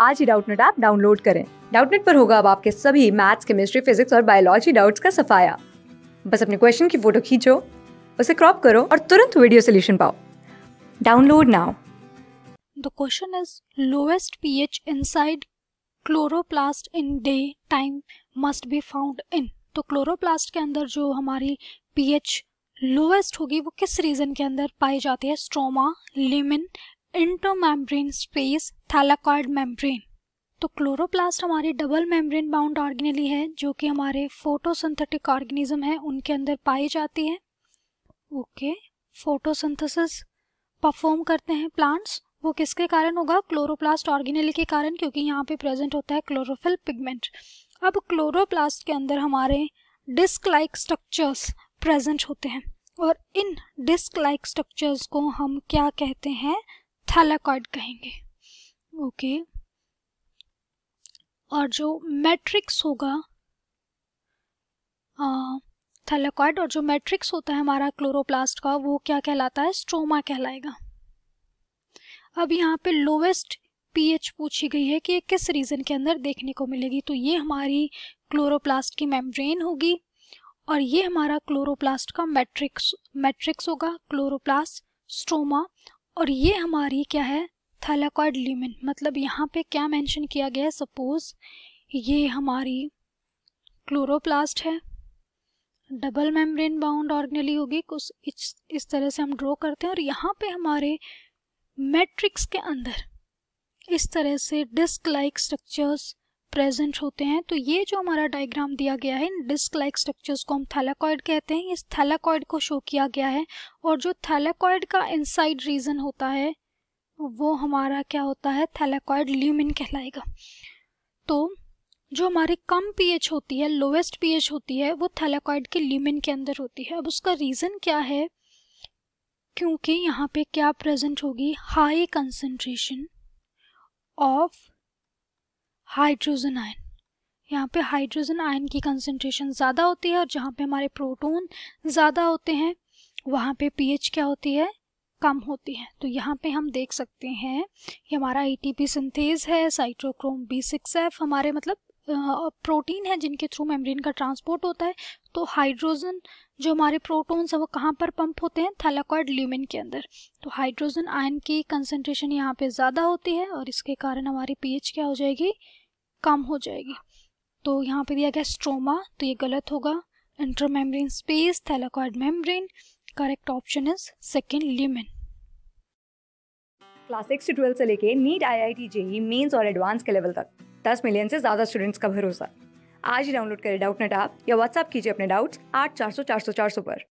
आज ही Doubtnut app download करें डाउटनेट पर होगा अब आपके सभी मैथ्स केमिस्ट्री फिजिक्स और बायोलॉजी डाउट्स का सफाया बस अपने क्वेश्चन की फोटो खींचो उसे क्रॉप करो और तुरंत वीडियो सोल्यूशन पाओ download now the question is lowest pH inside chloroplast in day time must be found in तो क्लोरोप्लास्ट के अंदर जो हमारी पीएच लोएस्ट होगी वो किस रीजन के अंदर पाई जाती है stroma lumen intermembrane space thylakoid membrane तो क्लोरोप्लास्ट हमारी डबल मेम्ब्रेन बाउंड ऑर्गेनली है जो कि हमारे फोटोसिंथेटिक ऑर्गेनिज्म है उनके अंदर पाई जाती है ओके फोटोसिंथेसिस परफॉर्म करते हैं प्लांट्स वो किसके कारण होगा क्लोरोप्लास्ट ऑर्गेनली के कारण क्योंकि यहाँ पे प्रेजेंट होता है क्लोरोफिल पिगमेंट अब क्लोरोप्लास्ट के अंदर हमारे डिस्क लाइक स्ट्रक्चर्स प्रेजेंट होते हैं और इन डिस्क लाइक स्ट्रक्चर्स को हम क्या कहते हैं थैलाकॉर्ड कहेंगे ओके और जो मैट्रिक्स होगा थैलाकॉइड और जो मैट्रिक्स होता है हमारा क्लोरोप्लास्ट का वो क्या कहलाता है स्ट्रोमा कहलाएगा अब यहाँ पे लोवेस्ट पीएच पूछी गई है कि ये किस रीजन के अंदर देखने को मिलेगी तो ये हमारी क्लोरोप्लास्ट की मेम्ब्रेन होगी और ये हमारा क्लोरोप्लास्ट का मैट्रिक्स मैट्रिक्स होगा क्लोरोप्लास्ट स्ट्रोमा और ये हमारी क्या है थैलाकॉइड ल्यूमेन मतलब यहाँ पे क्या मेंशन किया गया है सपोज ये हमारी क्लोरोप्लास्ट है डबल मेम्ब्रेन बाउंड ऑर्गेनली होगी कुछ इस, इस तरह से हम ड्रॉ करते हैं और यहाँ पे हमारे मैट्रिक्स के अंदर इस तरह से डिस्क लाइक स्ट्रक्चर्स प्रेजेंट होते हैं तो ये जो हमारा डायग्राम दिया गया है डिस्क लाइक स्ट्रक्चर्स को हम थैलाकॉइड कहते हैं इस थैलाकॉइड को शो किया गया है और जो थैलाकॉइड का इनसाइड रीजन होता है वो हमारा क्या होता है थैलाकॉइड ल्यूमिन कहलाएगा तो जो हमारी कम पीएच होती है लोवेस्ट पीएच होती है वो थैलाकॉइड के ल्यूमिन के अंदर होती है अब उसका रीज़न क्या है क्योंकि यहाँ पे क्या प्रेजेंट होगी high concentration of hydrogen ion यहाँ पे हाइड्रोजन आयन की कंसेंट्रेशन ज़्यादा होती है और जहाँ पे हमारे प्रोटोन ज़्यादा होते हैं वहाँ पे पीएच क्या होती है कम होती है तो यहाँ पे हम देख सकते हैं कि हमारा एटीपी सिंथेज है साइट्रोक्रोम बी सिक्स एफ हमारे मतलब प्रोटीन है जिनके थ्रू मेम्ब्रेन का ट्रांसपोर्ट होता है तो हाइड्रोजन जो हमारे प्रोटोन हैं वो कहाँ पर पंप होते हैं थैलाकॉइड ल्यूमिन के अंदर तो हाइड्रोजन आयन की कंसेंट्रेशन यहाँ पे ज़्यादा होती है और इसके कारण हमारी पीएच क्या हो जाएगी कम हो जाएगी तो यहाँ पे दिया गया स्ट्रोमा तो ये गलत होगा intermembrane space thylakoid membrane correct option is second lumen class six से ट्वेल्थ से लेके NEET I I T JEE mains और एडवांस के लेवल तक दस मिलियन से ज़्यादा स्टूडेंट्स का भरोसा आज ही डाउनलोड करें डाउट नेट आप या व्हाट्सअप कीजिए अपने डाउट्स आठ चार सौ चार सौ चार सौ पर